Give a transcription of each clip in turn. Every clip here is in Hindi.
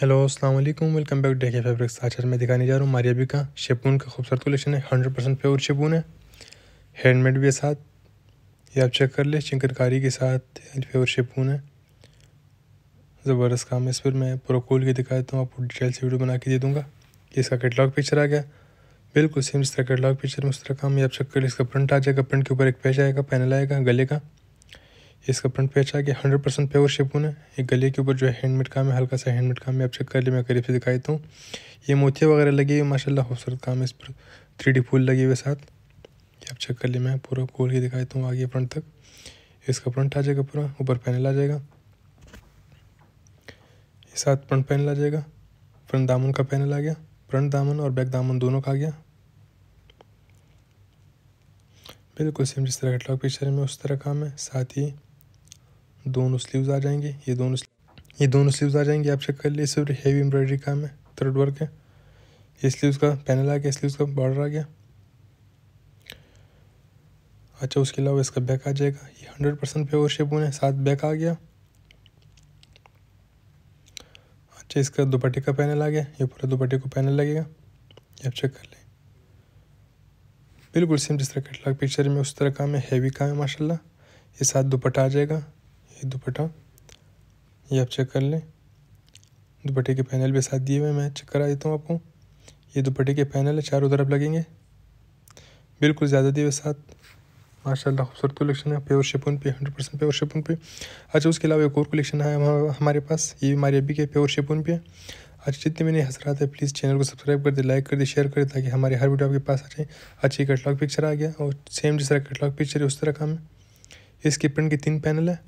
हेलो अस्सलाम वालेकुम वेलकम बैक डेके फैब्रिक्स आज मैं दिखाने जा रहा हूँ मारियाबी का शेपून का खूबसूरत कलेक्शन है हंड्रेड परसेंट प्योर शेपून है हैंडमेड भी है साथ ये आप चेक कर ले चिंकरकारी के साथ प्योर शेपून है ज़बरदस्त काम है इस पर मैं पूरा खोल के दिखा देता हूँ आपको डिटेल से वीडियो बना के दे दूँगा ये इसका कैटलाग पिक्चर आ गया बिल्कुल सेम जिस तरह कैटलॉग पिक्चर में उस तरह काम ये आप चेक कर लें इसका प्रिंट आ जाएगा प्रिंट के ऊपर एक पेज आएगा पैनल आएगा गले का इसका फ्रंट पेज आ गया हंड्रेड परसेंट प्योर शिपून है एक गले के ऊपर जो है हैंडमेड काम है हल्का सा हैंडमेड काम है आप चेक कर लिए मैं करीब से दिखा देता हूँ ये मोतिया वगैरह लगी हुई माशाल्लाह खूबसूरत काम है इस पर थ्री डी फूल लगे हुए साथ ये आप चेक कर लिए मैं पूरा खोल के दिखाई दूँ हूँ आगे फ्रंट तक इसका फ्रंट आ जाएगा पूरा ऊपर पैनल आ जाएगा ये साथ फ्रंट पैनल आ जाएगा फ्रंट दामन का पैनल आ गया फ्रंट दामन और बैक दामन दोनों का आ गया बिल्कुल सेम जिस तरह कैटलॉग पिक्चर में उस तरह काम है साथ ही दोनों स्लीव्स आ जाएंगे ये दोनों ये दोनों स्लीव्स आ जाएंगे आप चेक कर लिए सिर्फ हेवी एम्ब्रॉयडरी काम है थ्रेड वर्क है ये स्लीव्स का पैनल आ गया स्लीव्स का बॉर्डर आ गया अच्छा उसके अलावा इसका बैक आ जाएगा ये हंड्रेड परसेंट प्योर शेप होने साथ बैक आ गया अच्छा इसका दुपट्टे का पैनल आ गया ये पूरा दुपट्टे को पैनल लगेगा ये आप चेक कर लें बिल्कुल सेम जिस तरह कैटलॉग पिक्चर में उस तरह काम है हैवी काम है माशाल्लाह ये साथ दुपट्टा आ जाएगा ये दुपट्टा ये आप चेक कर लें दुपट्टे के पैनल भी साथ दिए हुए मैं चेक करा देता हूँ आपको ये दुपट्टे के पैनल है चारों तरफ लगेंगे बिल्कुल ज़्यादा दिए हुए साथ माशाल्लाह खूबसूरत कलेक्शन है प्योर शिपुन पे हंड्रेड परसेंट प्योर शिपुन पे अच्छा उसके अलावा एक और कलेक्शन है हमारे पास ये हमारी अभी के प्योर शिपुन पे अच्छा जितने मैंने हसरात है प्लीज़ चैनल को सब्सक्राइब कर दे लाइक कर दे शेयर करें ताकि हमारे हर वीडियो आपके पास आ जाए अच्छी कटलॉग पिक्चर आ गया और सेम जिस तरह कटलॉग पिक्चर है उस तरह का हमें इसके प्रिंट के तीन पैनल है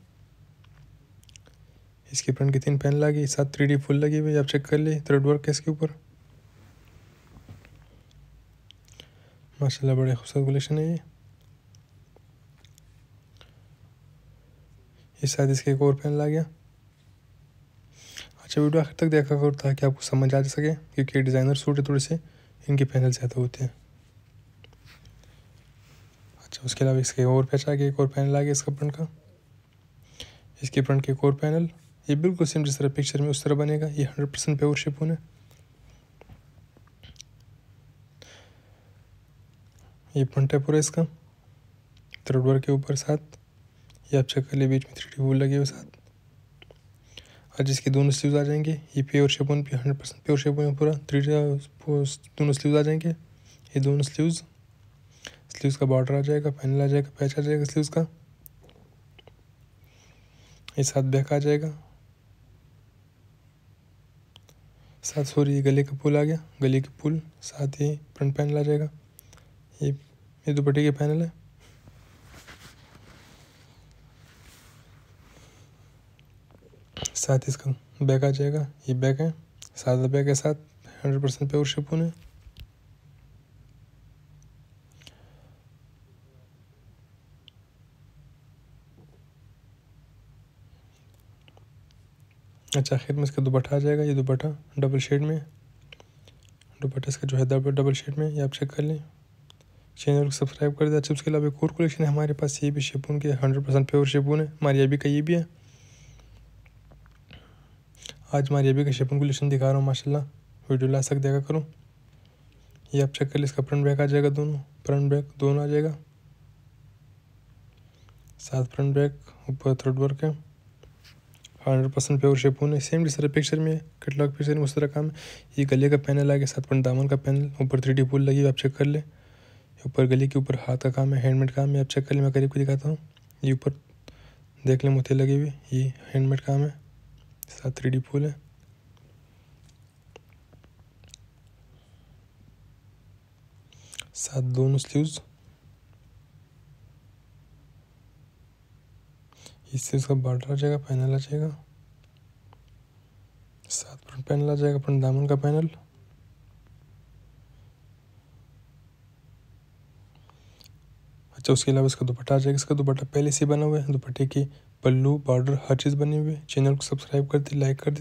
इसके फ्रंट की तीन पेन लगी सात थ्री डी फुल लगी हुई आप चेक कर ली थ्रेड वर्क है इसके ऊपर माशाल्लाह बड़े खूबसूरत कलेक्शन है ये इस शायद इसके एक और पेन ला गया अच्छा वीडियो आखिर तक देखा करो ताकि आपको समझ आ सके क्योंकि डिज़ाइनर सूट है थोड़े से इनके पैनल ज़्यादा होते हैं अच्छा उसके अलावा इसके और पैच आ गया एक और पैनल आ गया इसका फ्रंट का इसके फ्रंट के एक और पैनल ये बिल्कुल सेम जिस तरह पिक्चर में उस तरह बनेगा ये हंड्रेड परसेंट प्योरशिप होना ये फ्रंट है पूरा इसका थ्रेड वर्क के ऊपर साथ ये आप चेक कर लिए बीच में थ्री डी वो लगे हुए साथ और जिसके दोनों स्लीव आ जाएंगे ये प्योर शेपन पे हंड्रेड परसेंट प्योर शेपन में पूरा थ्री दोनों स्लीव आ जाएंगे ये दोनों स्लीव स्लीव का बॉर्डर आ जाएगा पैनल आ जाएगा पैच आ जाएगा स्लीव का ये साथ बैक आ जाएगा साथ सॉरी ये गले का पुल आ गया गले के पुल साथ ही फ्रंट पैनल आ जाएगा ये ये दुपट्टे के पैनल है साथ इसका बैग आ जाएगा ये बैग है सादा बैग के साथ हंड्रेड परसेंट प्योर शिपून है अच्छा आखिर में इसका दुपट्टा आ जाएगा ये दुपट्टा डबल शेड में दुपट्टा इसका जो है डबल डबल शेड में ये आप चेक कर लें चैनल को सब्सक्राइब कर दें अच्छा उसके अलावा एक और कलेक्शन है हमारे पास ये भी शेपून के हंड्रेड परसेंट प्योर शेपून है हमारी अभी का ये भी है आज हमारी अभी का शेपून कलेक्शन दिखा रहा हूँ माशाल्लाह वीडियो ला सक देखा करूँ ये आप चेक कर लें इसका फ्रंट बैक आ जाएगा दोनों फ्रंट बैक दोनों आ जाएगा साथ फ्रंट बैक ऊपर थ्रेड वर्क है हंड्रेड परसेंट प्योर शेप होने सेम जिस तरह पिक्चर में कटलॉग पिक्चर में उस तरह काम है ये गले का पैनल आगे साथ पॉइंट दामन का पैनल ऊपर थ्री डी पुल लगी आप चेक कर ले ऊपर गले के ऊपर हाथ का काम है हैंडमेड काम है आप चेक कर ले मैं करीब को दिखाता हूँ ये ऊपर देख लें मोती लगी हुई ये हैंडमेड काम है साथ थ्री डी पुल है साथ दोनों स्लीव्स इससे इसका बॉर्डर आ जाएगा पैनल आ जाएगा सात फ्रंट पैनल आ जाएगा फ्रंट दामन का पैनल अच्छा उसके अलावा इसका दुपट्टा आ जाएगा इसका दुपट्टा पहले से बना हुआ है दुपट्टे की पल्लू बॉर्डर हर चीज़ बनी हुई है चैनल को सब्सक्राइब कर दी लाइक कर दी